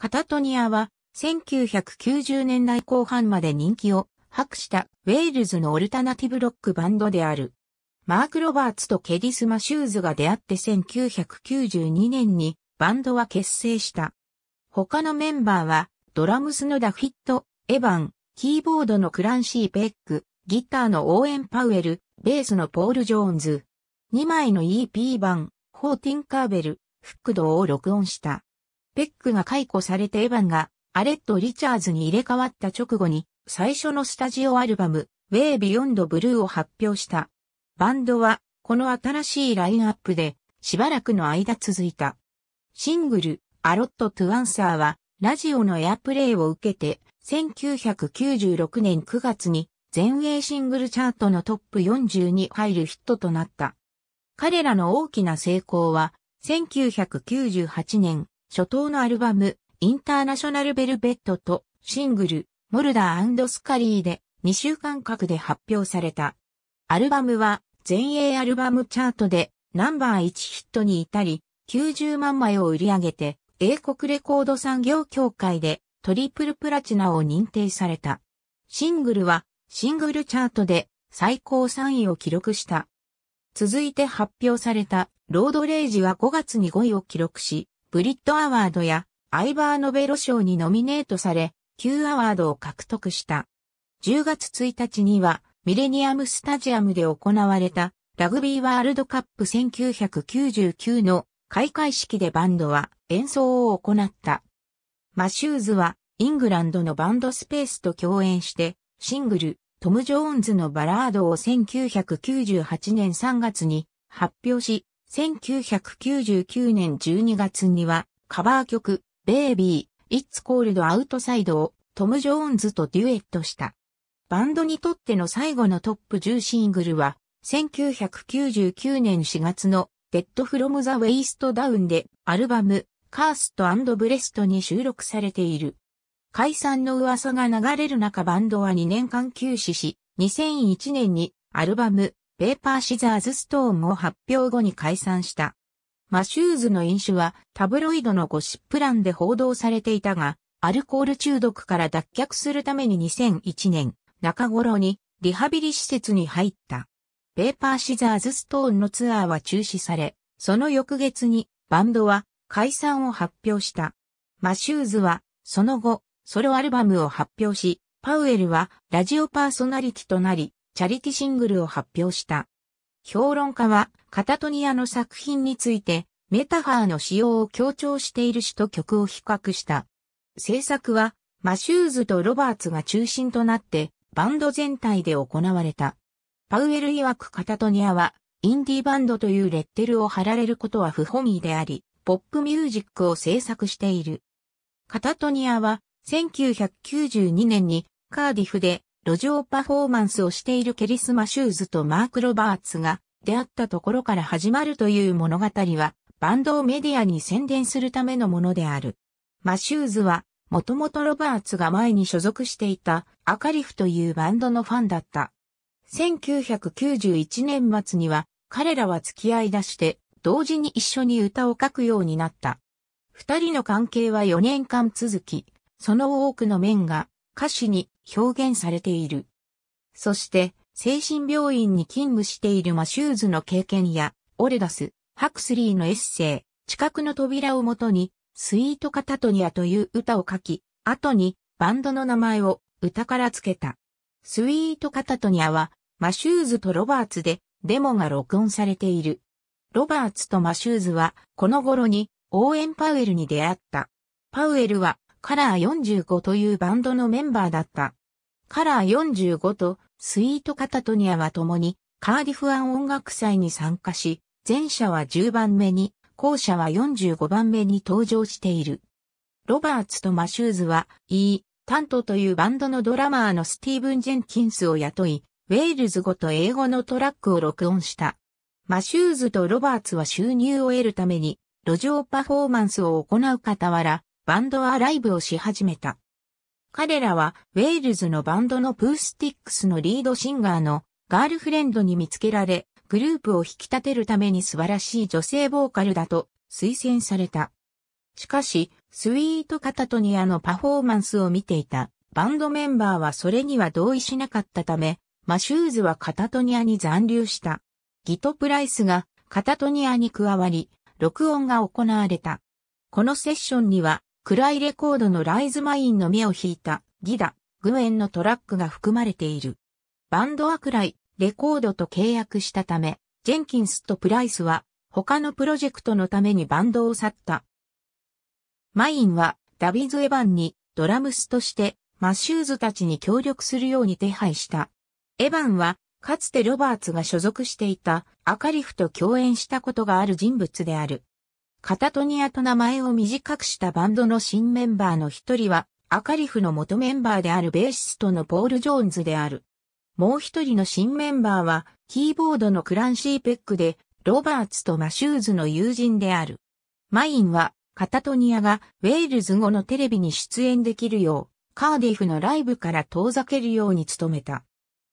カタトニアは1990年代後半まで人気を博したウェールズのオルタナティブロックバンドである。マーク・ロバーツとケディス・マシューズが出会って1992年にバンドは結成した。他のメンバーはドラムスのダフィット、エヴァン、キーボードのクランシー・ペック、ギターのオーエン・パウエル、ベースのポール・ジョーンズ。2枚の EP 版、ホーティン・カーベル、フックドを録音した。ペックが解雇されてエヴァンがアレット・リチャーズに入れ替わった直後に最初のスタジオアルバムウェイ・ビヨンド・ブルーを発表した。バンドはこの新しいラインアップでしばらくの間続いた。シングルアロット・トゥ・アンサーはラジオのエアプレイを受けて1996年9月に全英シングルチャートのトップ40に入るヒットとなった。彼らの大きな成功は1998年初頭のアルバム、インターナショナルベルベットとシングル、モルダースカリーで2週間隔で発表された。アルバムは全英アルバムチャートでナンバー1ヒットに至り、90万枚を売り上げて、英国レコード産業協会でトリプルプラチナを認定された。シングルはシングルチャートで最高3位を記録した。続いて発表されたロードレイジは5月に5位を記録し、ブリッドアワードやアイバーノベロ賞にノミネートされ、Q アワードを獲得した。10月1日にはミレニアムスタジアムで行われたラグビーワールドカップ1999の開会式でバンドは演奏を行った。マシューズはイングランドのバンドスペースと共演してシングルトム・ジョーンズのバラードを1998年3月に発表し1999年12月には、カバー曲、ベイビー、It's Cold Outside をトム・ジョーンズとデュエットした。バンドにとっての最後のトップ10シングルは、1999年4月の Dead from the w a ウ s t Down でアルバムカーストブレストに収録されている。解散の噂が流れる中バンドは2年間休止し、2001年にアルバムペーパーシザーズストーンを発表後に解散した。マシューズの飲酒はタブロイドのゴシップ欄で報道されていたが、アルコール中毒から脱却するために2001年中頃にリハビリ施設に入った。ペーパーシザーズストーンのツアーは中止され、その翌月にバンドは解散を発表した。マシューズはその後ソロアルバムを発表し、パウエルはラジオパーソナリティとなり、チャリティシングルを発表した。評論家は、カタトニアの作品について、メタファーの使用を強調している詩と曲を比較した。制作は、マシューズとロバーツが中心となって、バンド全体で行われた。パウエル曰くカタトニアは、インディーバンドというレッテルを貼られることは不本意であり、ポップミュージックを制作している。カタトニアは、1992年にカーディフで路上パフォーマンスをしているケリスマ・シューズとマーク・ロバーツが出会ったところから始まるという物語は、バンドをメディアに宣伝するためのものである。マシューズは、もともとロバーツが前に所属していたアカリフというバンドのファンだった。1991年末には彼らは付き合い出して同時に一緒に歌を書くようになった。二人の関係は4年間続き、その多くの面が歌詞に表現されている。そして、精神病院に勤務しているマシューズの経験や、オルダス、ハクスリーのエッセイ、近くの扉をもとに、スイートカタトニアという歌を書き、後にバンドの名前を歌から付けた。スイートカタトニアは、マシューズとロバーツで、デモが録音されている。ロバーツとマシューズは、この頃に、オーエン・パウエルに出会った。パウエルは、カラー45というバンドのメンバーだった。カラー45とスイートカタトニアは共にカーディフアン音楽祭に参加し、前者は10番目に、後者は45番目に登場している。ロバーツとマシューズは、E、タントというバンドのドラマーのスティーブン・ジェンキンスを雇い、ウェールズ語と英語のトラックを録音した。マシューズとロバーツは収入を得るために、路上パフォーマンスを行う傍ら、バンドはライブをし始めた。彼らはウェールズのバンドのプースティックスのリードシンガーのガールフレンドに見つけられ、グループを引き立てるために素晴らしい女性ボーカルだと推薦された。しかし、スイートカタトニアのパフォーマンスを見ていたバンドメンバーはそれには同意しなかったため、マシューズはカタトニアに残留した。ギト・プライスがカタトニアに加わり、録音が行われた。このセッションには暗いレコードのライズマインの目を引いたギダ、グエンのトラックが含まれている。バンドは暗いレコードと契約したため、ジェンキンスとプライスは他のプロジェクトのためにバンドを去った。マインはダビズ・エヴァンにドラムスとしてマシューズたちに協力するように手配した。エヴァンはかつてロバーツが所属していたアカリフと共演したことがある人物である。カタトニアと名前を短くしたバンドの新メンバーの一人は、アカリフの元メンバーであるベーシストのポール・ジョーンズである。もう一人の新メンバーは、キーボードのクランシー・ペックで、ロバーツとマシューズの友人である。マインは、カタトニアがウェールズ語のテレビに出演できるよう、カーディフのライブから遠ざけるように努めた。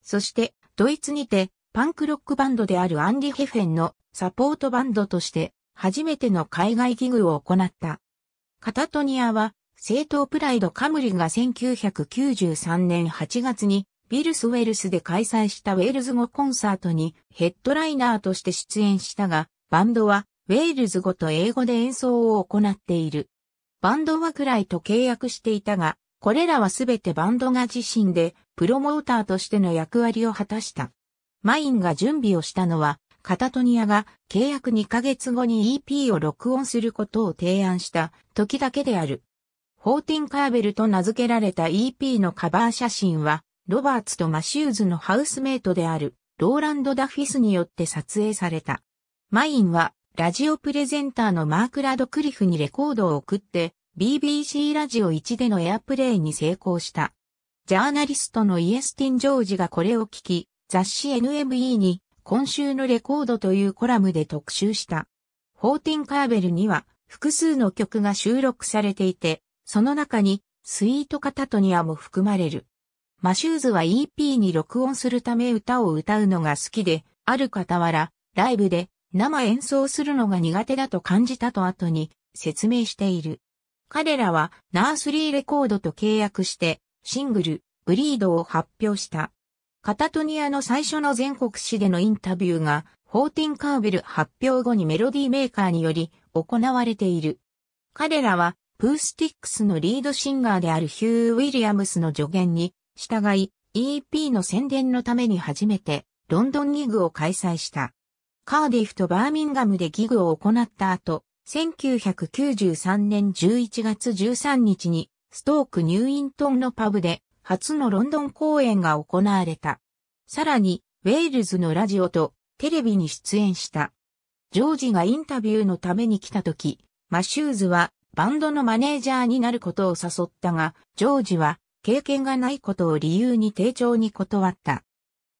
そして、ドイツにて、パンクロックバンドであるアンディ・ヘフェンのサポートバンドとして初めての海外ギグを行った。カタトニアは、政党プライドカムリが1993年8月にビルスウェルスで開催したウェールズ語コンサートにヘッドライナーとして出演したが、バンドはウェールズ語と英語で演奏を行っている。バンドはくらいと契約していたが、これらはすべてバンドが自身でプロモーターとしての役割を果たした。マインが準備をしたのはカタトニアが契約2ヶ月後に EP を録音することを提案した時だけである。ホーティン・カーベルと名付けられた EP のカバー写真は、ロバーツとマシューズのハウスメイトである、ローランド・ダフィスによって撮影された。マインは、ラジオプレゼンターのマーク・ラドクリフにレコードを送って、BBC ラジオ1でのエアプレイに成功した。ジャーナリストのイエスティン・ジョージがこれを聞き、雑誌 NME に今週のレコードというコラムで特集した。フォーティンカーベルには複数の曲が収録されていて、その中にスイートカタトニアも含まれる。マシューズは EP に録音するため歌を歌うのが好きで、ある傍ら、ライブで生演奏するのが苦手だと感じたと後に説明している。彼らはナースリーレコードと契約してシングル、ブリードを発表した。カタトニアの最初の全国紙でのインタビューが、フォーティンカーベル発表後にメロディーメーカーにより行われている。彼らは、プースティックスのリードシンガーであるヒュー・ウィリアムスの助言に、従い、EP の宣伝のために初めて、ロンドンギグを開催した。カーディフとバーミンガムでギグを行った後、1993年11月13日に、ストーク・ニューイントンのパブで初のロンドン公演が行われた。さらに、ウェールズのラジオとテレビに出演した。ジョージがインタビューのために来た時、マシューズはバンドのマネージャーになることを誘ったが、ジョージは経験がないことを理由に丁重に断った。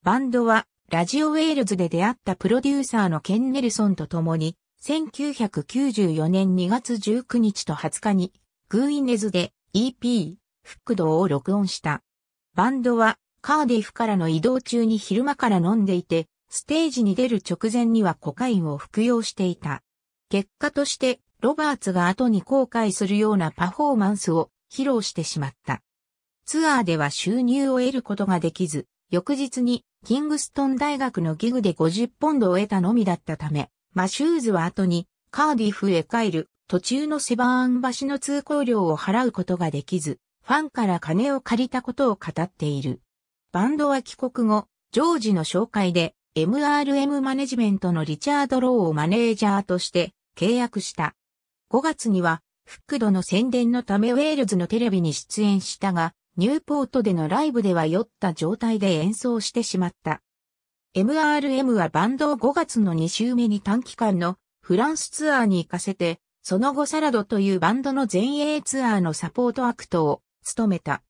バンドはラジオウェールズで出会ったプロデューサーのケン・ネルソンと共に、1994年2月19日と20日に、グーイネズで EP フックドを録音した。バンドはカーディフからの移動中に昼間から飲んでいて、ステージに出る直前にはコカインを服用していた。結果として、ロバーツが後に後悔するようなパフォーマンスを披露してしまった。ツアーでは収入を得ることができず、翌日にキングストン大学のギグで50ポンドを得たのみだったため、マシューズは後にカーディフへ帰る途中のセバーン橋の通行料を払うことができず、ファンから金を借りたことを語っている。バンドは帰国後、ジョージの紹介で MRM マネジメントのリチャード・ローをマネージャーとして契約した。5月には、フックドの宣伝のためウェールズのテレビに出演したが、ニューポートでのライブでは酔った状態で演奏してしまった。MRM はバンドを5月の2週目に短期間のフランスツアーに行かせて、その後サラドというバンドの前衛ツアーのサポートアクトを務めた。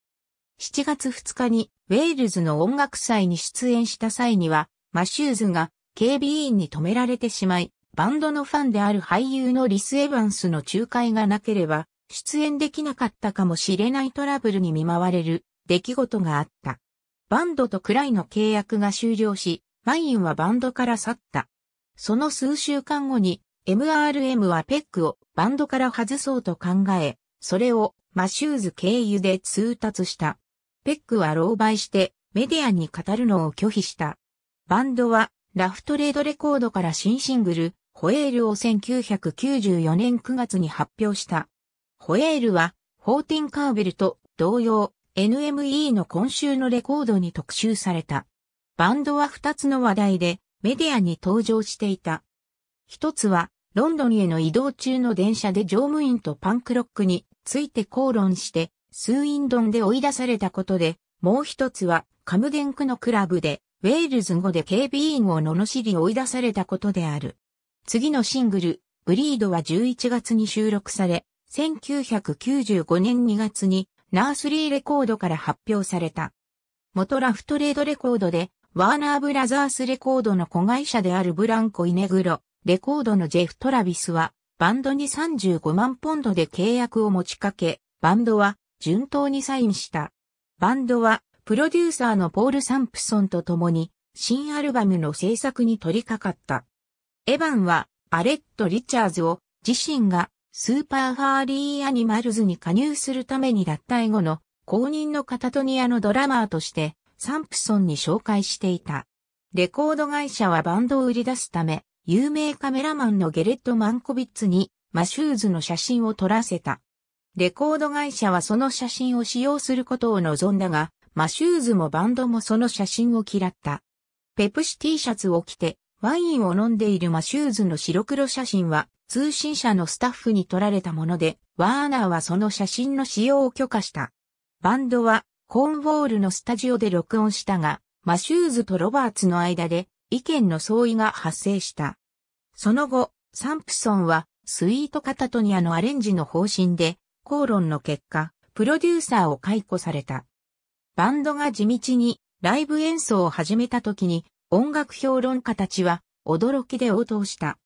7月2日にウェールズの音楽祭に出演した際には、マシューズが警備員に止められてしまい、バンドのファンである俳優のリス・エヴァンスの仲介がなければ、出演できなかったかもしれないトラブルに見舞われる出来事があった。バンドとクライの契約が終了し、マインはバンドから去った。その数週間後に MRM はペックをバンドから外そうと考え、それをマシューズ経由で通達した。ペックは狼狽してメディアに語るのを拒否した。バンドはラフトレードレコードから新シングル、ホエールを1994年9月に発表した。ホエールは、フォーティン・カーベルと同様、NME の今週のレコードに特集された。バンドは2つの話題でメディアに登場していた。一つは、ロンドンへの移動中の電車で乗務員とパンクロックについて口論して、スーインドンで追い出されたことで、もう一つは、カムデンクのクラブで、ウェールズ語で警備員を罵り追い出されたことである。次のシングル、ブリードは11月に収録され、1995年2月にナースリーレコードから発表された。元ラフトレードレコードで、ワーナーブラザースレコードの子会社であるブランコ・イネグロ、レコードのジェフ・トラビスは、バンドに35万ポンドで契約を持ちかけ、バンドは順当にサインした。バンドはプロデューサーのポール・サンプソンと共に新アルバムの制作に取り掛かった。エヴァンはアレット・リチャーズを自身がスーパーハーリー・アニマルズに加入するために脱退後の公認のカタトニアのドラマーとしてサンプソンに紹介していた。レコード会社はバンドを売り出すため有名カメラマンのゲレット・マンコビッツにマシューズの写真を撮らせた。レコード会社はその写真を使用することを望んだが、マシューズもバンドもその写真を嫌った。ペプシ T シャツを着てワインを飲んでいるマシューズの白黒写真は通信社のスタッフに撮られたもので、ワーナーはその写真の使用を許可した。バンドはコーンウォールのスタジオで録音したが、マシューズとロバーツの間で意見の相違が発生した。その後、サンプソンはスイートカタトニアのアレンジの方針で、口論の結果、プロデューサーを解雇された。バンドが地道にライブ演奏を始めた時に音楽評論家たちは驚きで応答した。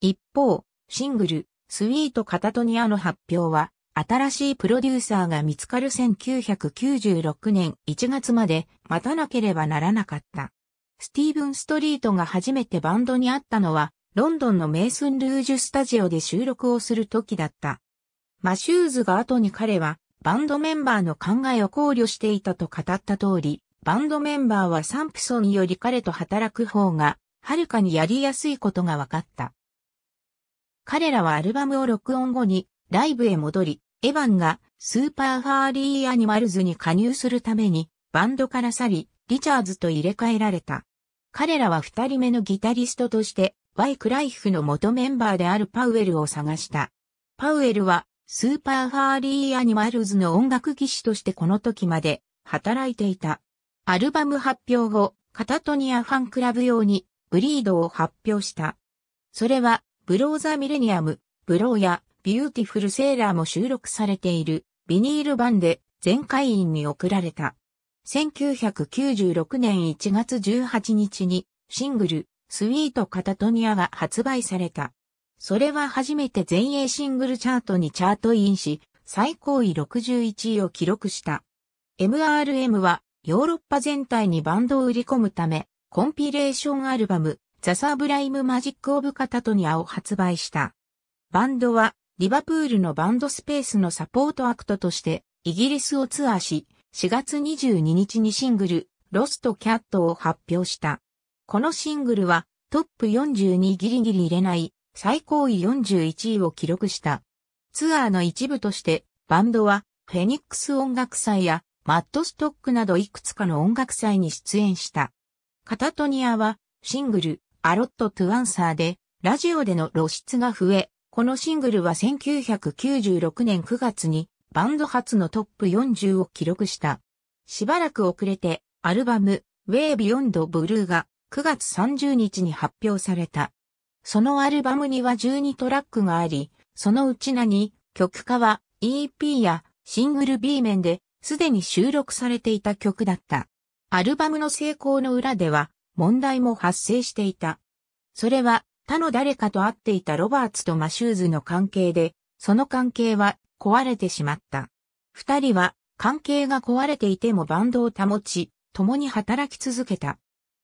一方、シングル、スイートカタトニアの発表は、新しいプロデューサーが見つかる1996年1月まで待たなければならなかった。スティーブン・ストリートが初めてバンドに会ったのは、ロンドンのメイスン・ルージュスタジオで収録をする時だった。マシューズが後に彼は、バンドメンバーの考えを考慮していたと語った通り、バンドメンバーはサンプソンより彼と働く方が、はるかにやりやすいことが分かった。彼らはアルバムを録音後に、ライブへ戻り、エヴァンがスーパーファーリーアニマルズに加入するために、バンドから去り、リチャーズと入れ替えられた。彼らは二人目のギタリストとして、ワイクライフの元メンバーであるパウエルを探した。パウエルは、スーパーファーリーアニマルズの音楽技師としてこの時まで働いていた。アルバム発表後、カタトニアファンクラブ用にブリードを発表した。それは、ブローザミレニアム、ブローやビューティフルセーラーも収録されているビニール版で全会員に送られた。1996年1月18日にシングル、スイートカタトニアが発売された。それは初めて全英シングルチャートにチャートインし、最高位61位を記録した。MRM はヨーロッパ全体にバンドを売り込むため、コンピレーションアルバム、ザ・サブライム・マジック・オブ・カタトニアを発売した。バンドは、リバプールのバンドスペースのサポートアクトとして、イギリスをツアーし、4月22日にシングル、ロストキャットを発表した。このシングルはトップ42ギリギリ入れない最高位41位を記録した。ツアーの一部としてバンドはフェニックス音楽祭やマッドストックなどいくつかの音楽祭に出演した。カタトニアはシングルアロットトゥアンサーでラジオでの露出が増え、このシングルは1996年9月にバンド初のトップ40を記録した。しばらく遅れて、アルバム、Way Beyond Blue が9月30日に発表された。そのアルバムには12トラックがあり、そのうちなに曲化は EP やシングル B 面で、すでに収録されていた曲だった。アルバムの成功の裏では、問題も発生していた。それは、他の誰かと会っていたロバーツとマシューズの関係で、その関係は壊れてしまった。二人は関係が壊れていてもバンドを保ち、共に働き続けた。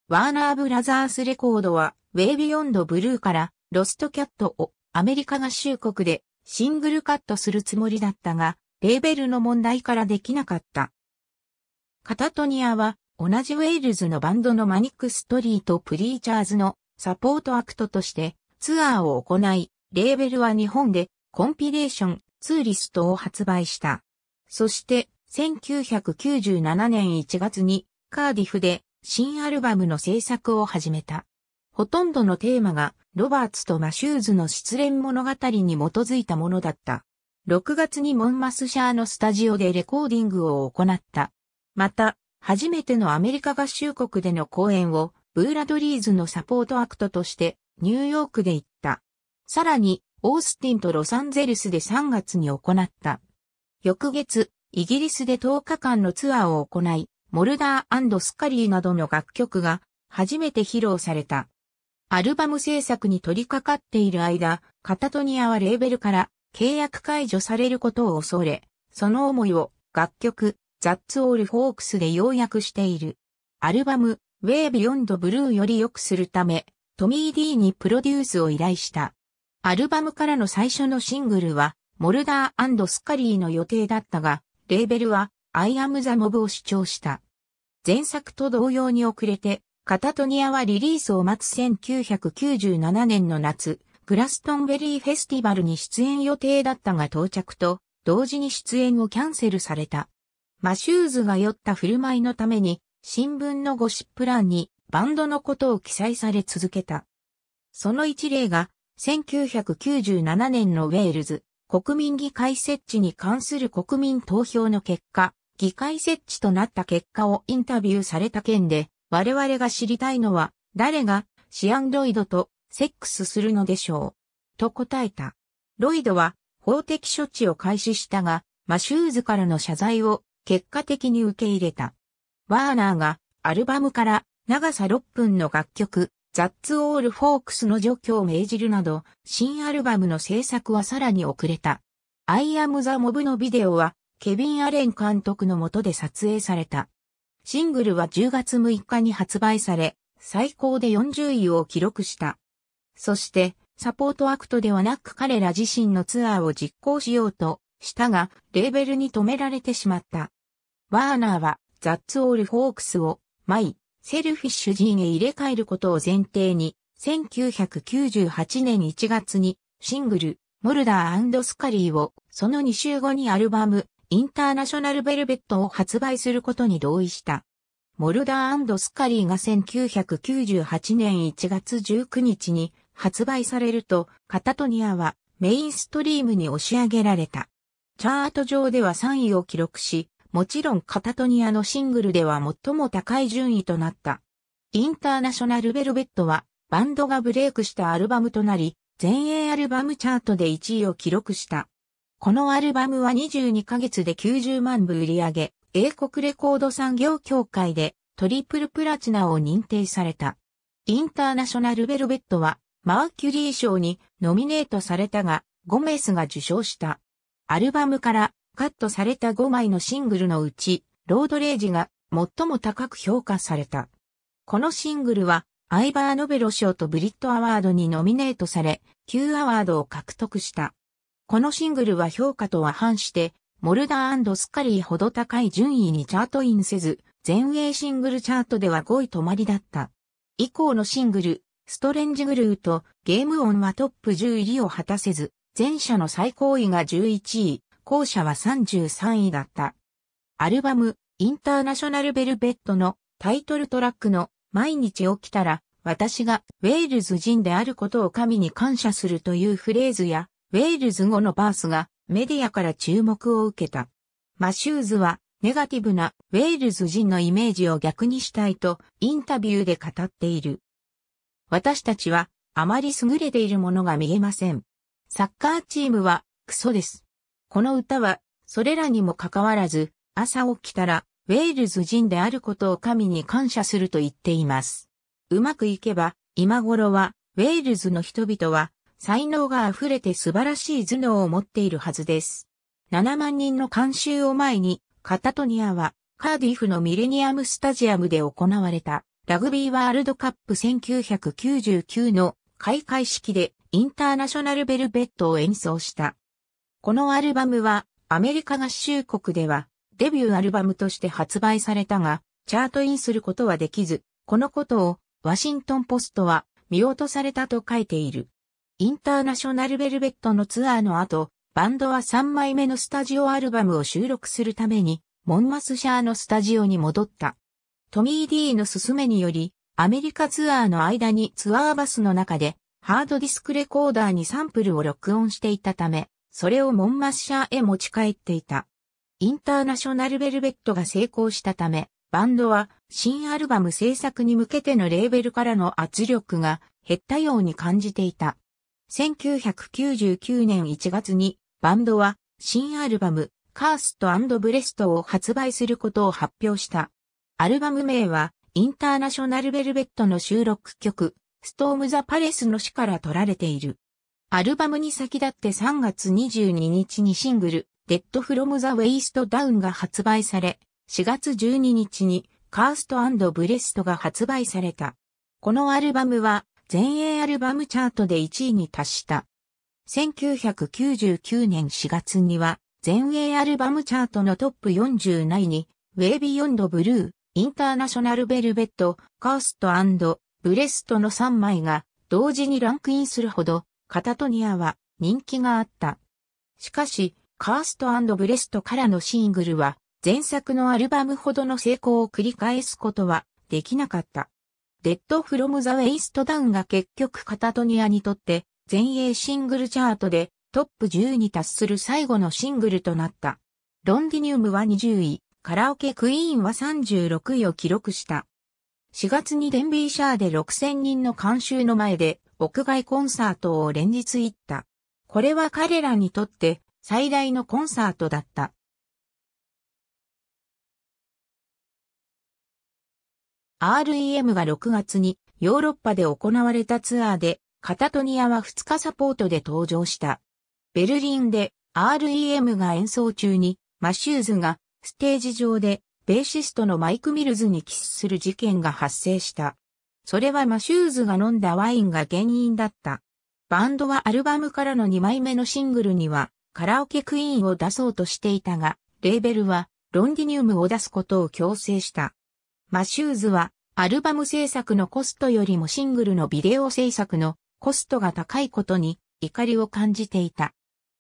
ワーナーブラザースレコードは、ウェイビヨンドブルーからロストキャットをアメリカ合衆国でシングルカットするつもりだったが、レーベルの問題からできなかった。カタトニアは同じウェールズのバンドのマニックストリートプリーチャーズのサポートアクトとしてツアーを行い、レーベルは日本でコンピレーションツーリストを発売した。そして、1997年1月にカーディフで新アルバムの制作を始めた。ほとんどのテーマがロバーツとマシューズの失恋物語に基づいたものだった。6月にモンマスシャーのスタジオでレコーディングを行った。また、初めてのアメリカ合衆国での公演をブーラドリーズのサポートアクトとしてニューヨークで行った。さらにオースティンとロサンゼルスで3月に行った。翌月、イギリスで10日間のツアーを行い、モルダースカリーなどの楽曲が初めて披露された。アルバム制作に取り掛かっている間、カタトニアはレーベルから契約解除されることを恐れ、その思いを楽曲、ザッツ・オール・フォークスで要約している。アルバム、ウェービヨンド・ブルーより良くするため、トミー・ディーにプロデュースを依頼した。アルバムからの最初のシングルは、モルダースカリーの予定だったが、レーベルは、アイアムザモブを主張した。前作と同様に遅れて、カタトニアはリリースを待つ1997年の夏、グラストンベリーフェスティバルに出演予定だったが到着と、同時に出演をキャンセルされた。マシューズが酔った振る舞いのために、新聞のゴシップ欄にバンドのことを記載され続けた。その一例が、1997年のウェールズ国民議会設置に関する国民投票の結果、議会設置となった結果をインタビューされた件で、我々が知りたいのは、誰がシアンロイドとセックスするのでしょう。と答えた。ロイドは法的処置を開始したが、マシューズからの謝罪を結果的に受け入れた。ワーナーがアルバムから長さ6分の楽曲ザッツ・オール・フォークスの除去を命じるなど、新アルバムの制作はさらに遅れた。アイ・アム・ザ・モブのビデオは、ケビン・アレン監督の下で撮影された。シングルは10月6日に発売され、最高で40位を記録した。そして、サポートアクトではなく彼ら自身のツアーを実行しようとしたが、レーベルに止められてしまった。ワーナーは、ザッツ・オール・フォークスを、マイ、セルフィッシュ陣へ入れ替えることを前提に、1998年1月にシングル、モルダースカリーを、その2週後にアルバム、インターナショナルベルベットを発売することに同意した。モルダースカリーが1998年1月19日に発売されると、カタトニアはメインストリームに押し上げられた。チャート上では3位を記録し、もちろんカタトニアのシングルでは最も高い順位となった。インターナショナルベルベットはバンドがブレイクしたアルバムとなり、全英アルバムチャートで1位を記録した。このアルバムは22ヶ月で90万部売り上げ、英国レコード産業協会でトリプルプラチナを認定された。インターナショナルベルベットはマーキュリー賞にノミネートされたが、ゴメスが受賞した。アルバムからカットされた5枚のシングルのうち、ロードレイジが最も高く評価された。このシングルは、アイバーノベロ賞とブリットアワードにノミネートされ、Q アワードを獲得した。このシングルは評価とは反して、モルダースカリーほど高い順位にチャートインせず、全英シングルチャートでは5位止まりだった。以降のシングル、ストレンジグルーとゲームオンはトップ10入りを果たせず、前者の最高位が11位、後者は33位だった。アルバム、インターナショナルベルベットのタイトルトラックの毎日起きたら私がウェールズ人であることを神に感謝するというフレーズやウェールズ語のバースがメディアから注目を受けた。マシューズはネガティブなウェールズ人のイメージを逆にしたいとインタビューで語っている。私たちはあまり優れているものが見えません。サッカーチームはクソです。この歌は、それらにもかかわらず、朝起きたら、ウェールズ人であることを神に感謝すると言っています。うまくいけば、今頃は、ウェールズの人々は、才能が溢れて素晴らしい頭脳を持っているはずです。7万人の監修を前に、カタトニアは、カーディフのミレニアムスタジアムで行われた、ラグビーワールドカップ1999の開会式で、インターナショナルベルベットを演奏した。このアルバムはアメリカ合衆国ではデビューアルバムとして発売されたが、チャートインすることはできず、このことをワシントンポストは見落とされたと書いている。インターナショナルベルベットのツアーの後、バンドは3枚目のスタジオアルバムを収録するために、モンマスシャーのスタジオに戻った。トミー・ディーの勧めにより、アメリカツアーの間にツアーバスの中で、ハードディスクレコーダーにサンプルを録音していたため、それをモンマッシャーへ持ち帰っていた。インターナショナルベルベットが成功したため、バンドは新アルバム制作に向けてのレーベルからの圧力が減ったように感じていた。1999年1月にバンドは新アルバムカーストブレストを発売することを発表した。アルバム名はインターナショナルベルベットの収録曲ストーム・ザ・パレスの詩から取られている。アルバムに先立って3月22日にシングル、デッドフロムザウェイストダウンが発売され、4月12日にカーストブレストが発売された。このアルバムは全英アルバムチャートで1位に達した。1999年4月には全英アルバムチャートのトップ40内にウェイビヨンドブルー、インターナショナルベルベット、カーストブレストの3枚が同時にランクインするほどカタトニアは人気があった。しかし、カーストブレストからのシングルは、前作のアルバムほどの成功を繰り返すことはできなかった。デッドフロムザウェイストダウンが結局カタトニアにとって全英シングルチャートでトップ10に達する最後のシングルとなった。ロンディニウムは20位、カラオケクイーンは36位を記録した。4月にデンビーシャーで6000人の観衆の前で屋外コンサートを連日行った。これは彼らにとって最大のコンサートだった。REM が6月にヨーロッパで行われたツアーでカタトニアは2日サポートで登場した。ベルリンで REM が演奏中にマシューズがステージ上でベーシストのマイク・ミルズにキスする事件が発生した。それはマシューズが飲んだワインが原因だった。バンドはアルバムからの2枚目のシングルにはカラオケクイーンを出そうとしていたが、レーベルはロンディニウムを出すことを強制した。マシューズはアルバム制作のコストよりもシングルのビデオ制作のコストが高いことに怒りを感じていた。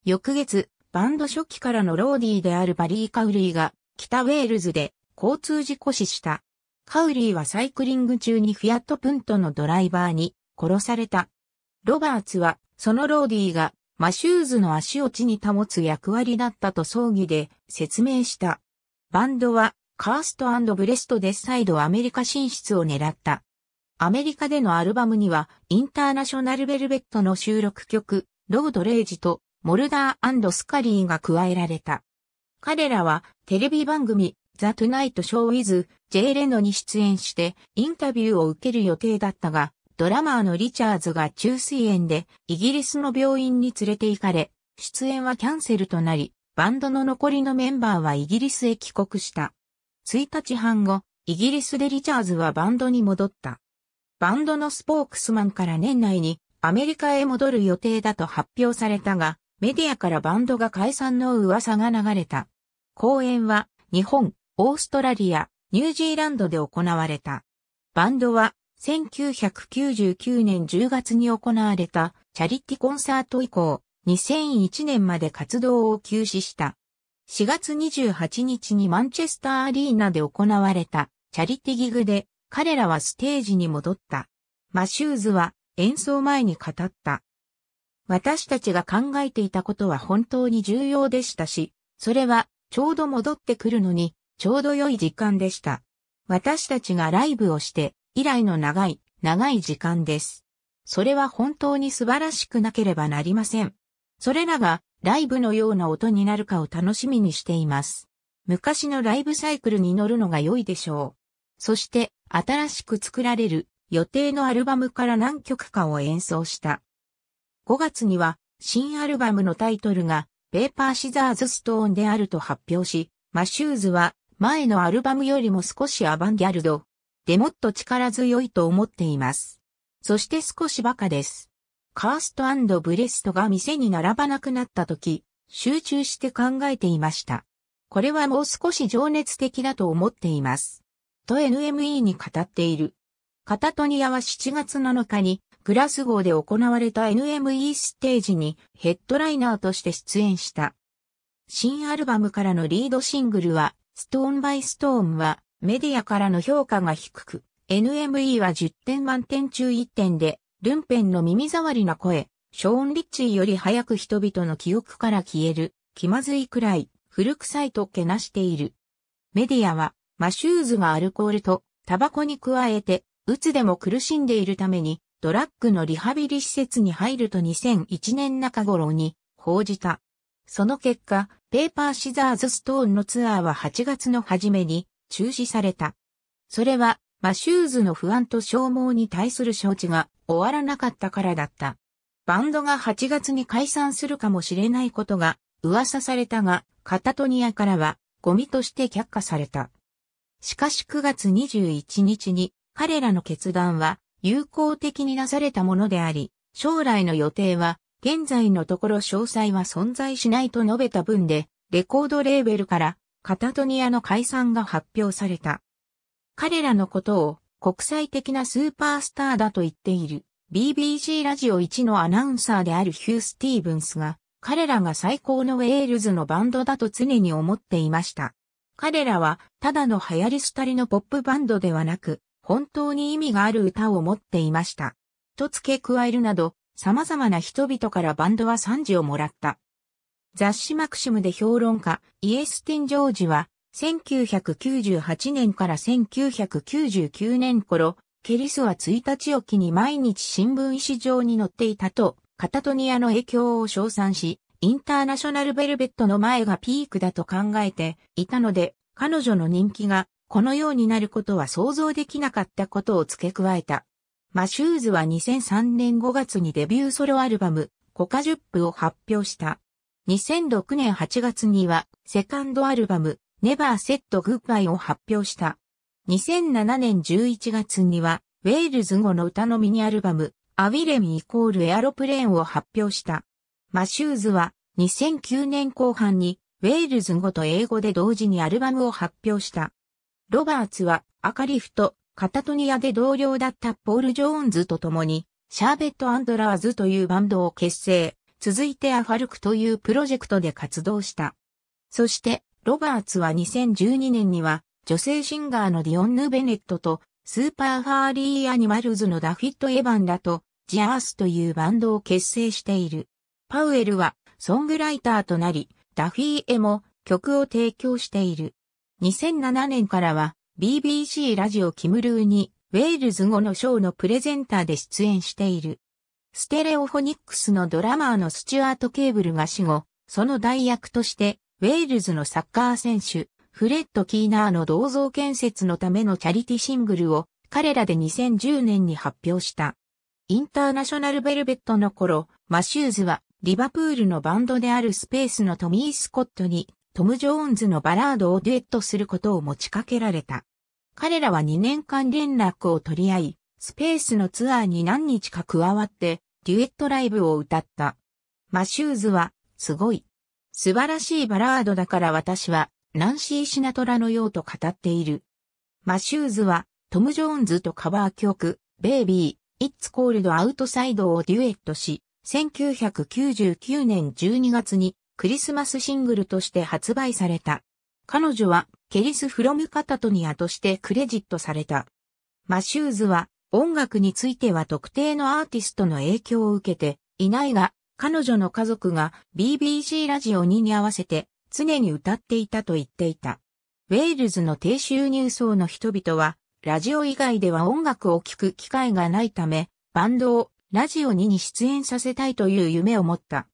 翌月、バンド初期からのローディーであるバリー・カウリーが北ウェールズで交通事故死した。カウリーはサイクリング中にフィアットプントのドライバーに殺された。ロバーツは、そのローディがマシューズの足を地に保つ役割だったと葬儀で説明した。バンドはカーストブレストデッサイドアメリカ進出を狙った。アメリカでのアルバムにはインターナショナルベルベットの収録曲、ロードレイジとモルダースカリーが加えられた。彼らはテレビ番組ザ・トゥナイト・ショー・ウィズ・ジェイ・レノに出演してインタビューを受ける予定だったが、ドラマーのリチャーズが中水炎でイギリスの病院に連れて行かれ、出演はキャンセルとなり、バンドの残りのメンバーはイギリスへ帰国した。1日半後、イギリスでリチャーズはバンドに戻った。バンドのスポークスマンから年内にアメリカへ戻る予定だと発表されたが、メディアからバンドが解散の噂が流れた。公演は日本、オーストラリア、ニュージーランドで行われた。バンドは1999年10月に行われたチャリティコンサート以降、2001年まで活動を休止した。4月28日にマンチェスターアリーナで行われたチャリティギグで彼らはステージに戻った。マシューズは演奏前に語った。私たちが考えていたことは本当に重要でしたし、それはちょうど戻ってくるのにちょうど良い時間でした。私たちがライブをして以来の長い、長い時間です。それは本当に素晴らしくなければなりません。それらがライブのような音になるかを楽しみにしています。昔のライブサイクルに乗るのが良いでしょう。そして新しく作られる予定のアルバムから何曲かを演奏した。5月には新アルバムのタイトルがペーパーシザーズストーンであると発表し、マシューズは前のアルバムよりも少しアバンギャルド、でもっと力強いと思っています。そして少しバカです。カーストブレストが店に並ばなくなった時、集中して考えていました。これはもう少し情熱的だと思っています。と NME に語っている。カタトニアは7月7日にグラスゴーで行われた NME ステージにヘッドライナーとして出演した。新アルバムからのリードシングルはストーンバイストーンはメディアからの評価が低く、NME は10点満点中1点で、ルンペンの耳障りな声、ショーン・リッチーより早く人々の記憶から消える、気まずいくらい、古臭いとけなしている。メディアは、マシューズがアルコールとタバコに加えて、うつでも苦しんでいるために、ドラッグのリハビリ施設に入ると2001年中頃に報じた。その結果、ペーパーシザーズストーンのツアーは8月の初めに中止された。それは、マシューズの不安と消耗に対する承知が終わらなかったからだった。バンドが8月に解散するかもしれないことが噂されたが、カタトニアからはゴミとして却下された。しかし9月21日に彼らの決断は友好的になされたものであり、将来の予定は現在のところ詳細は存在しないと述べた文で、レコードレーベルからカタトニアの解散が発表された。彼らのことを国際的なスーパースターだと言っている BBC ラジオ1のアナウンサーであるヒュー・スティーブンスが彼らが最高のウェールズのバンドだと常に思っていました。彼らはただの流行り廃りのポップバンドではなく本当に意味がある歌を持っていました。と付け加えるなど様々な人々からバンドは賛辞をもらった。雑誌マクシムで評論家、イエスティン・ジョージは、1998年から1999年頃、ケリスは1日おきに毎日新聞紙上に載っていたと、カタトニアの影響を称賛し、インターナショナルベルベットの前がピークだと考えていたので、彼女の人気がこのようになることは想像できなかったことを付け加えた。マシューズは2003年5月にデビューソロアルバム、コカジュップを発表した。2006年8月には、セカンドアルバム、ネバーセットグッバイを発表した。2007年11月には、ウェールズ語の歌のミニアルバム、アウィレミイコールエアロプレーンを発表した。マシューズは、2009年後半に、ウェールズ語と英語で同時にアルバムを発表した。ロバーツは、アカリフト、カタトニアで同僚だったポール・ジョーンズと共に、シャーベット・アンドラーズというバンドを結成、続いてアファルクというプロジェクトで活動した。そして、ロバーツは2012年には、女性シンガーのディオンヌ・ベネットと、スーパーファーリー・アニマルズのダフィット・エヴァンらと、ジアースというバンドを結成している。パウエルは、ソングライターとなり、ダフィーへも曲を提供している。2007年からは、BBC ラジオキムルーに、ウェールズ語のショーのプレゼンターで出演している。ステレオフォニックスのドラマーのスチュアート・ケーブルが死後、その代役として、ウェールズのサッカー選手、フレッド・キーナーの銅像建設のためのチャリティシングルを、彼らで2010年に発表した。インターナショナルベルベットの頃、マシューズは、リバプールのバンドであるスペースのトミー・スコットにトム・ジョーンズのバラードをデュエットすることを持ちかけられた。彼らは2年間連絡を取り合い、スペースのツアーに何日か加わって、デュエットライブを歌った。マシューズは、すごい。素晴らしいバラードだから私は、ナンシー・シナトラのようと語っている。マシューズは、トム・ジョーンズとカバー曲、ベイビー、イッツ・コールド・アウトサイドをデュエットし、1999年12月にクリスマスシングルとして発売された。彼女はケリス・フロム・カタトニアとしてクレジットされた。マシューズは音楽については特定のアーティストの影響を受けていないが、彼女の家族が BBC ラジオ2に合わせて常に歌っていたと言っていた。ウェールズの低収入層の人々は、ラジオ以外では音楽を聴く機会がないため、バンドをラジオ2に出演させたいという夢を持った。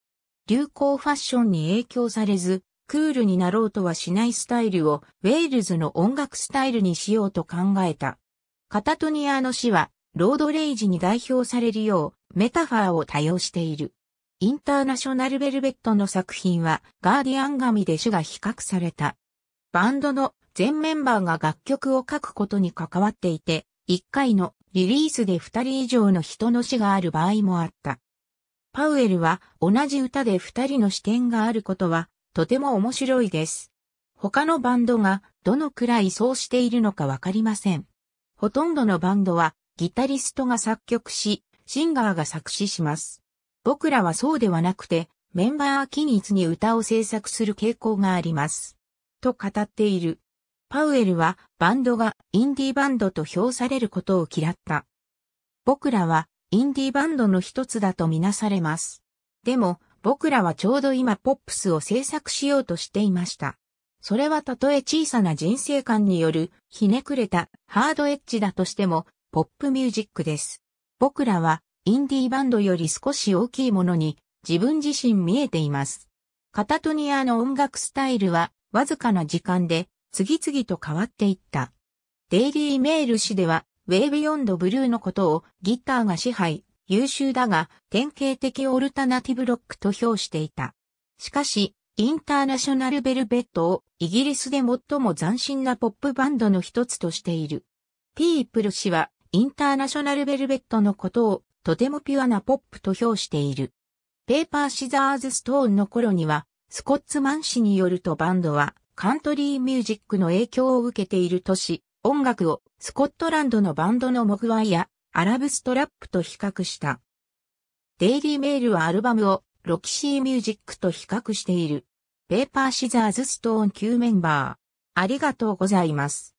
流行ファッションに影響されず、クールになろうとはしないスタイルをウェールズの音楽スタイルにしようと考えた。カタトニアの詩は、ロードレイジに代表されるようメタファーを多用している。インターナショナルベルベットの作品はガーディアン紙で詩が比較された。バンドの全メンバーが楽曲を書くことに関わっていて、1回のリリースで2人以上の人の死がある場合もあった。パウエルは同じ歌で二人の視点があることはとても面白いです。他のバンドがどのくらいそうしているのかわかりません。ほとんどのバンドはギタリストが作曲し、シンガーが作詞します。僕らはそうではなくて、メンバー均一に歌を制作する傾向があります。と語っている。パウエルはバンドがインディーバンドと評されることを嫌った。僕らはインディーバンドの一つだとみなされます。でも、僕らはちょうど今ポップスを制作しようとしていました。それはたとえ小さな人生観によるひねくれたハードエッジだとしてもポップミュージックです。僕らはインディーバンドより少し大きいものに自分自身見えています。カタトニアの音楽スタイルはわずかな時間で次々と変わっていった。デイリーメール誌ではウェイビヨンドブルーのことをギターが支配、優秀だが典型的オルタナティブロックと評していた。しかし、インターナショナルベルベットをイギリスで最も斬新なポップバンドの一つとしている。ピープル氏はインターナショナルベルベットのことをとてもピュアなポップと評している。ペーパーシザーズストーンの頃にはスコッツマン氏によるとバンドはカントリーミュージックの影響を受けているとし、音楽をスコットランドのバンドのモグワイやアラブストラップと比較した。デイリーメールはアルバムをロキシーミュージックと比較している。ペーパーシザーズストーン級メンバー。ありがとうございます。